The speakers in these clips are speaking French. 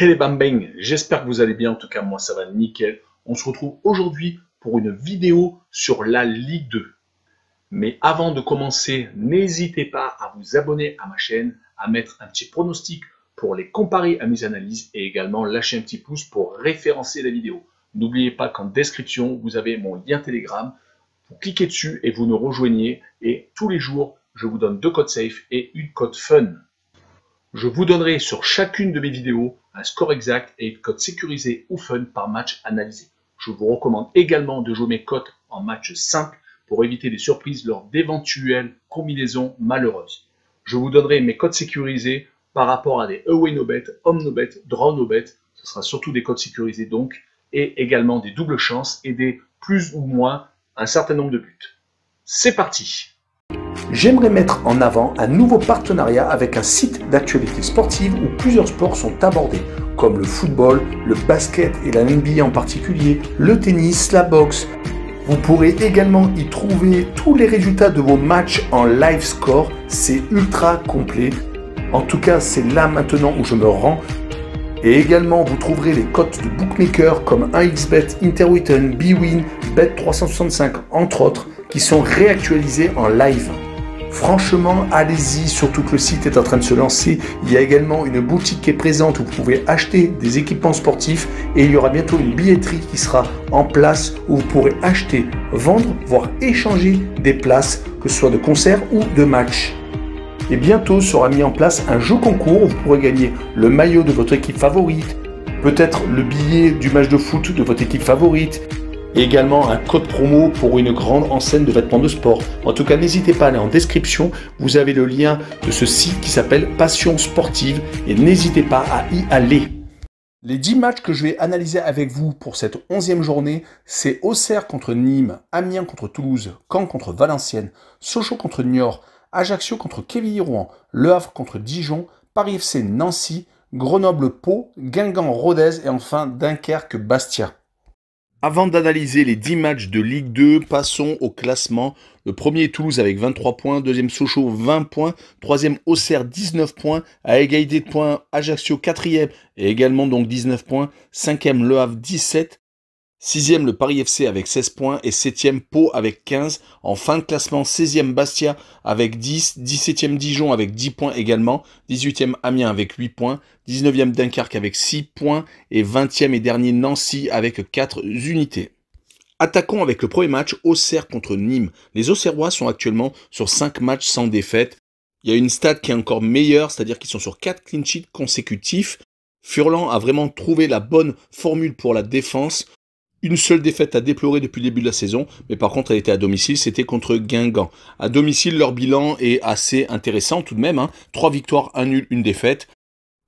Hey les bam bang, j'espère que vous allez bien, en tout cas moi ça va nickel. On se retrouve aujourd'hui pour une vidéo sur la Ligue 2. Mais avant de commencer, n'hésitez pas à vous abonner à ma chaîne, à mettre un petit pronostic pour les comparer à mes analyses et également lâcher un petit pouce pour référencer la vidéo. N'oubliez pas qu'en description, vous avez mon lien Telegram. Vous cliquez dessus et vous nous rejoignez. Et tous les jours, je vous donne deux codes safe et une code fun. Je vous donnerai sur chacune de mes vidéos un score exact et code sécurisé ou fun par match analysé. Je vous recommande également de jouer mes cotes en match simple pour éviter des surprises lors d'éventuelles combinaisons malheureuses. Je vous donnerai mes codes sécurisés par rapport à des away no bet, home no bet, draw no bet. Ce sera surtout des codes sécurisés donc et également des doubles chances et des plus ou moins un certain nombre de buts. C'est parti j'aimerais mettre en avant un nouveau partenariat avec un site d'actualité sportive où plusieurs sports sont abordés, comme le football, le basket et la NBA en particulier, le tennis, la boxe. Vous pourrez également y trouver tous les résultats de vos matchs en live score, c'est ultra complet. En tout cas, c'est là maintenant où je me rends. Et également, vous trouverez les cotes de bookmakers comme 1xbet, Interwitten, Bwin, Bet365 entre autres, qui sont réactualisés en live. Franchement, allez-y, surtout que le site est en train de se lancer. Il y a également une boutique qui est présente où vous pouvez acheter des équipements sportifs et il y aura bientôt une billetterie qui sera en place où vous pourrez acheter, vendre, voire échanger des places, que ce soit de concerts ou de matchs. Et bientôt sera mis en place un jeu concours où vous pourrez gagner le maillot de votre équipe favorite, peut-être le billet du match de foot de votre équipe favorite, et également un code promo pour une grande enseigne de vêtements de sport. En tout cas, n'hésitez pas à aller en description, vous avez le lien de ce site qui s'appelle Passion Sportive et n'hésitez pas à y aller. Les 10 matchs que je vais analyser avec vous pour cette 11e journée, c'est Auxerre contre Nîmes, Amiens contre Toulouse, Caen contre Valenciennes, Sochaux contre Niort, Ajaccio contre Quévilly-Rouen, Le Havre contre Dijon, Paris FC Nancy, Grenoble Pau, Guingamp Rodez et enfin Dunkerque Bastia. Avant d'analyser les 10 matchs de Ligue 2, passons au classement. Le premier Toulouse avec 23 points, deuxième Sochaux 20 points, troisième Auxerre 19 points, à égalité de points Ajaccio 4 et également donc 19 points, cinquième Le Havre 17, Sixième le Paris FC avec 16 points et 7 septième Pau avec 15. En fin de classement, 16e Bastia avec 10, 17e Dijon avec 10 points également, 18e Amiens avec 8 points, 19e Dunkerque avec 6 points et 20e et dernier Nancy avec 4 unités. Attaquons avec le premier match Auxerre contre Nîmes. Les Auxerrois sont actuellement sur 5 matchs sans défaite. Il y a une stat qui est encore meilleure, c'est-à-dire qu'ils sont sur 4 clean sheets consécutifs. Furlan a vraiment trouvé la bonne formule pour la défense. Une seule défaite à déplorer depuis le début de la saison, mais par contre elle était à domicile, c'était contre Guingamp. À domicile, leur bilan est assez intéressant tout de même. Hein. trois 3 victoires, 1 nul, 1 défaite.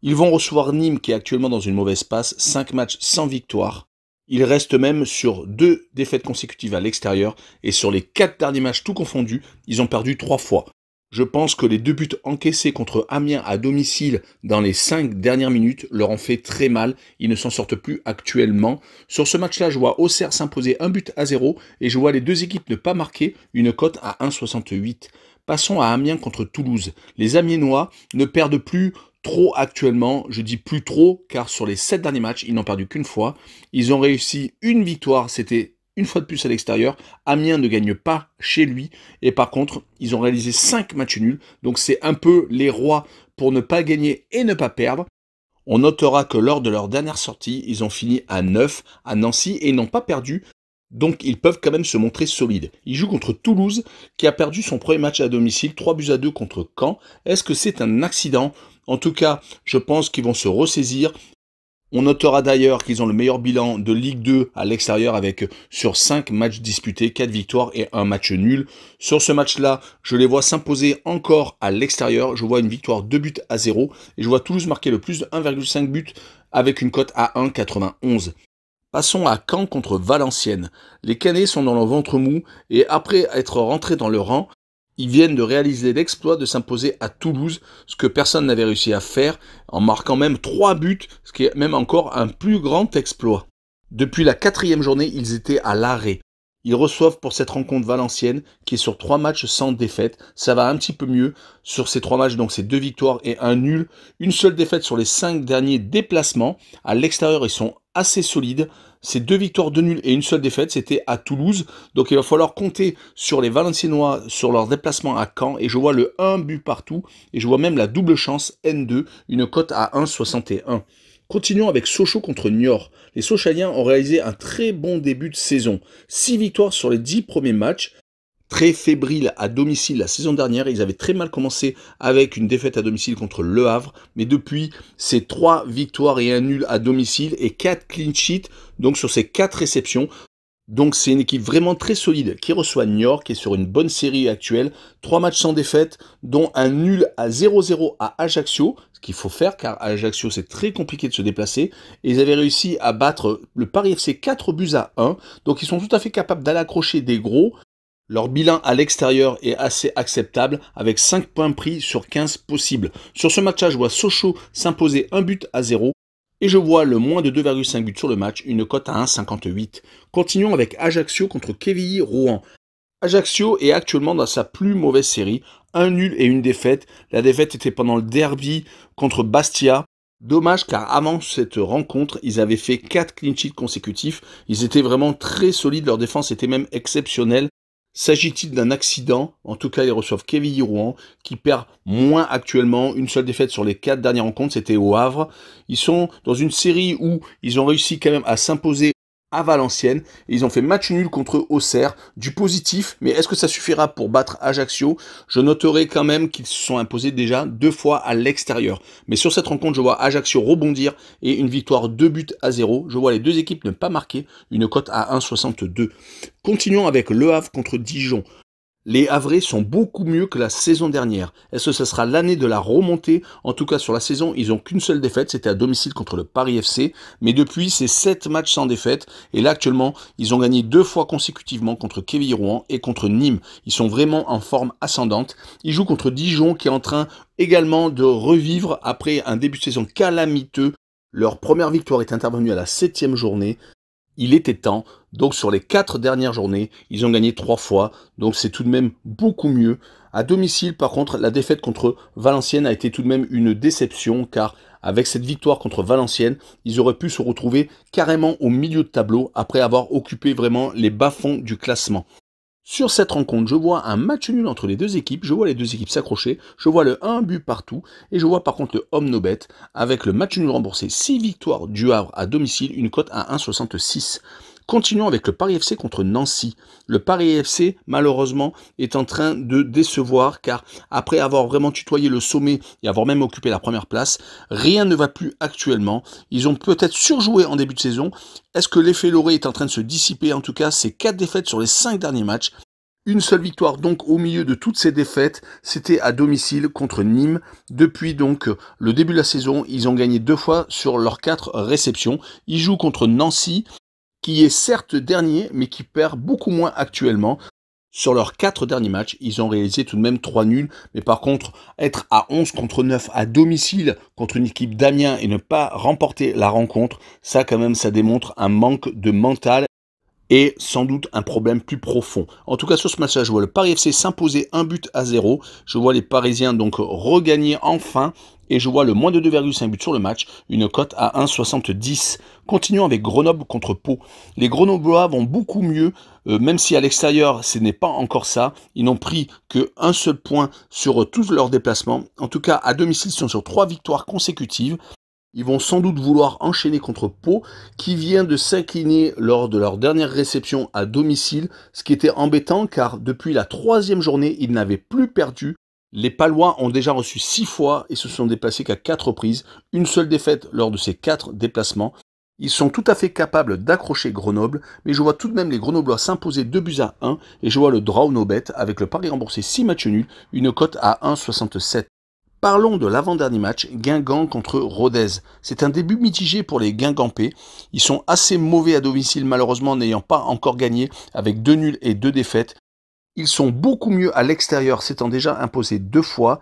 Ils vont recevoir Nîmes qui est actuellement dans une mauvaise passe, 5 matchs sans victoire. Ils restent même sur deux défaites consécutives à l'extérieur et sur les quatre derniers matchs tout confondus, ils ont perdu trois fois. Je pense que les deux buts encaissés contre Amiens à domicile dans les cinq dernières minutes leur ont fait très mal. Ils ne s'en sortent plus actuellement. Sur ce match-là, je vois Auxerre s'imposer un but à zéro et je vois les deux équipes ne pas marquer une cote à 1,68. Passons à Amiens contre Toulouse. Les Amiénois ne perdent plus trop actuellement. Je dis plus trop car sur les sept derniers matchs, ils n'ont perdu qu'une fois. Ils ont réussi une victoire, c'était une fois de plus à l'extérieur. Amiens ne gagne pas chez lui. Et par contre, ils ont réalisé 5 matchs nuls. Donc c'est un peu les rois pour ne pas gagner et ne pas perdre. On notera que lors de leur dernière sortie, ils ont fini à 9 à Nancy et n'ont pas perdu. Donc ils peuvent quand même se montrer solides. Ils jouent contre Toulouse qui a perdu son premier match à domicile, 3 buts à 2 contre Caen. Est-ce que c'est un accident En tout cas, je pense qu'ils vont se ressaisir on notera d'ailleurs qu'ils ont le meilleur bilan de Ligue 2 à l'extérieur avec sur 5 matchs disputés, 4 victoires et un match nul. Sur ce match-là, je les vois s'imposer encore à l'extérieur. Je vois une victoire 2 buts à 0 et je vois Toulouse marquer le plus de 1,5 buts avec une cote à 1,91. Passons à Caen contre Valenciennes. Les Canets sont dans leur ventre mou et après être rentrés dans le rang, ils viennent de réaliser l'exploit de s'imposer à Toulouse, ce que personne n'avait réussi à faire, en marquant même trois buts, ce qui est même encore un plus grand exploit. Depuis la quatrième journée, ils étaient à l'arrêt. Ils reçoivent pour cette rencontre valencienne qui est sur trois matchs sans défaite. Ça va un petit peu mieux sur ces trois matchs, donc c'est deux victoires et un nul. Une seule défaite sur les cinq derniers déplacements. À l'extérieur, ils sont assez solides. Ces deux victoires, de nuls et une seule défaite, c'était à Toulouse. Donc il va falloir compter sur les Valenciennois sur leur déplacement à Caen. Et je vois le 1 but partout. Et je vois même la double chance N2, une cote à 1,61. Continuons avec Sochaux contre Niort. Les Sochaliens ont réalisé un très bon début de saison. 6 victoires sur les 10 premiers matchs. Très fébrile à domicile la saison dernière, ils avaient très mal commencé avec une défaite à domicile contre Le Havre, mais depuis, c'est 3 victoires et un nul à domicile et 4 clean sheets, donc sur ces 4 réceptions, donc c'est une équipe vraiment très solide qui reçoit New York et sur une bonne série actuelle. Trois matchs sans défaite, dont un nul à 0-0 à Ajaccio, ce qu'il faut faire car à Ajaccio c'est très compliqué de se déplacer. Et ils avaient réussi à battre le Paris FC 4 buts à 1, donc ils sont tout à fait capables d'aller accrocher des gros. Leur bilan à l'extérieur est assez acceptable avec 5 points pris sur 15 possibles. Sur ce match-là, je vois Sochaux s'imposer un but à 0 et je vois le moins de 2,5 buts sur le match, une cote à 1,58. Continuons avec Ajaccio contre Kevilly rouen Ajaccio est actuellement dans sa plus mauvaise série, un nul et une défaite. La défaite était pendant le derby contre Bastia. Dommage car avant cette rencontre, ils avaient fait 4 clean sheets consécutifs. Ils étaient vraiment très solides, leur défense était même exceptionnelle. S'agit-il d'un accident En tout cas, ils reçoivent Kevin Rouen, qui perd moins actuellement. Une seule défaite sur les quatre dernières rencontres, c'était au Havre. Ils sont dans une série où ils ont réussi quand même à s'imposer à Valenciennes. Ils ont fait match nul contre Auxerre, du positif, mais est-ce que ça suffira pour battre Ajaccio Je noterai quand même qu'ils se sont imposés déjà deux fois à l'extérieur. Mais sur cette rencontre, je vois Ajaccio rebondir et une victoire 2 buts à 0. Je vois les deux équipes ne pas marquer, une cote à 1,62. Continuons avec Le Havre contre Dijon. Les Havrais sont beaucoup mieux que la saison dernière. Est-ce que ce sera l'année de la remontée En tout cas, sur la saison, ils n'ont qu'une seule défaite, c'était à domicile contre le Paris FC. Mais depuis, c'est 7 matchs sans défaite. Et là, actuellement, ils ont gagné deux fois consécutivement contre Kevin Rouen et contre Nîmes. Ils sont vraiment en forme ascendante. Ils jouent contre Dijon, qui est en train également de revivre après un début de saison calamiteux. Leur première victoire est intervenue à la septième journée. Il était temps donc sur les quatre dernières journées, ils ont gagné trois fois. Donc c'est tout de même beaucoup mieux. À domicile, par contre, la défaite contre Valenciennes a été tout de même une déception car avec cette victoire contre Valenciennes, ils auraient pu se retrouver carrément au milieu de tableau après avoir occupé vraiment les bas-fonds du classement. Sur cette rencontre, je vois un match nul entre les deux équipes, je vois les deux équipes s'accrocher, je vois le 1 but partout, et je vois par contre le homme no bet, avec le match nul remboursé, 6 victoires du Havre à domicile, une cote à 1,66. Continuons avec le Paris FC contre Nancy. Le Paris FC, malheureusement, est en train de décevoir car après avoir vraiment tutoyé le sommet et avoir même occupé la première place, rien ne va plus actuellement. Ils ont peut-être surjoué en début de saison. Est-ce que l'effet Loré est en train de se dissiper En tout cas, c'est 4 défaites sur les 5 derniers matchs. Une seule victoire donc au milieu de toutes ces défaites, c'était à domicile contre Nîmes. Depuis donc le début de la saison, ils ont gagné deux fois sur leurs quatre réceptions. Ils jouent contre Nancy, qui est certes dernier, mais qui perd beaucoup moins actuellement. Sur leurs quatre derniers matchs, ils ont réalisé tout de même trois nuls. Mais par contre, être à 11 contre 9 à domicile contre une équipe d'Amiens et ne pas remporter la rencontre, ça quand même, ça démontre un manque de mental et sans doute un problème plus profond. En tout cas, sur ce match-là, je vois le Paris FC s'imposer un but à zéro. Je vois les Parisiens donc regagner enfin et je vois le moins de 2,5 buts sur le match, une cote à 1,70. Continuons avec Grenoble contre Pau. Les Grenoblois vont beaucoup mieux, euh, même si à l'extérieur ce n'est pas encore ça. Ils n'ont pris qu'un seul point sur tous leurs déplacements. En tout cas, à domicile, ils sont sur trois victoires consécutives. Ils vont sans doute vouloir enchaîner contre Pau, qui vient de s'incliner lors de leur dernière réception à domicile, ce qui était embêtant car depuis la troisième journée, ils n'avaient plus perdu. Les Palois ont déjà reçu six fois et se sont déplacés qu'à quatre reprises, une seule défaite lors de ces quatre déplacements. Ils sont tout à fait capables d'accrocher Grenoble, mais je vois tout de même les Grenoblois s'imposer 2 buts à 1 et je vois le draw no bet avec le pari remboursé 6 matchs nuls, une cote à 1,67. Parlons de l'avant-dernier match, Guingamp contre Rodez. C'est un début mitigé pour les Guingampais. Ils sont assez mauvais à domicile, malheureusement, n'ayant pas encore gagné avec deux nuls et deux défaites. Ils sont beaucoup mieux à l'extérieur, s'étant déjà imposés deux fois.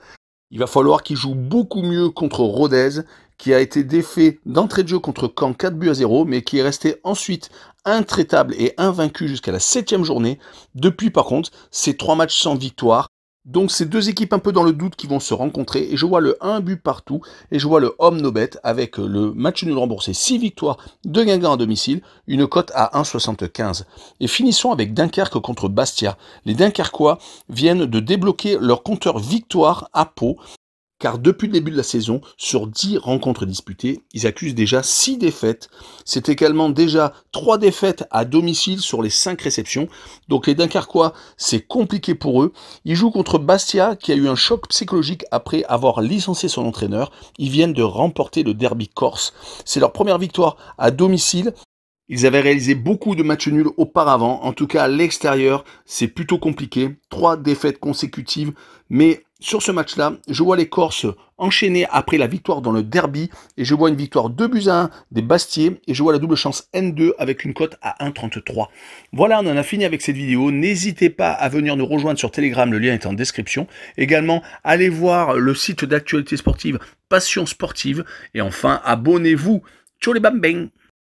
Il va falloir qu'ils jouent beaucoup mieux contre Rodez, qui a été défait d'entrée de jeu contre Caen 4 buts à 0, mais qui est resté ensuite intraitable et invaincu jusqu'à la septième journée. Depuis, par contre, ces trois matchs sans victoire, donc ces deux équipes un peu dans le doute qui vont se rencontrer et je vois le 1 but partout et je vois le homme no avec le match nul remboursé 6 victoires de Guingamp à domicile, une cote à 1,75. Et finissons avec Dunkerque contre Bastia. Les Dunkerquois viennent de débloquer leur compteur victoire à Pau car depuis le début de la saison, sur 10 rencontres disputées, ils accusent déjà 6 défaites. C'est également déjà 3 défaites à domicile sur les 5 réceptions. Donc les Dunkerquois, c'est compliqué pour eux. Ils jouent contre Bastia, qui a eu un choc psychologique après avoir licencié son entraîneur. Ils viennent de remporter le derby corse. C'est leur première victoire à domicile ils avaient réalisé beaucoup de matchs nuls auparavant, en tout cas à l'extérieur, c'est plutôt compliqué. Trois défaites consécutives, mais sur ce match-là, je vois les Corses enchaîner après la victoire dans le derby, et je vois une victoire 2 buts à 1 des Bastiers, et je vois la double chance N2 avec une cote à 1,33. Voilà, on en a fini avec cette vidéo. N'hésitez pas à venir nous rejoindre sur Telegram, le lien est en description. Également, allez voir le site d'actualité sportive Passion Sportive, et enfin, abonnez-vous. Ciao les bambins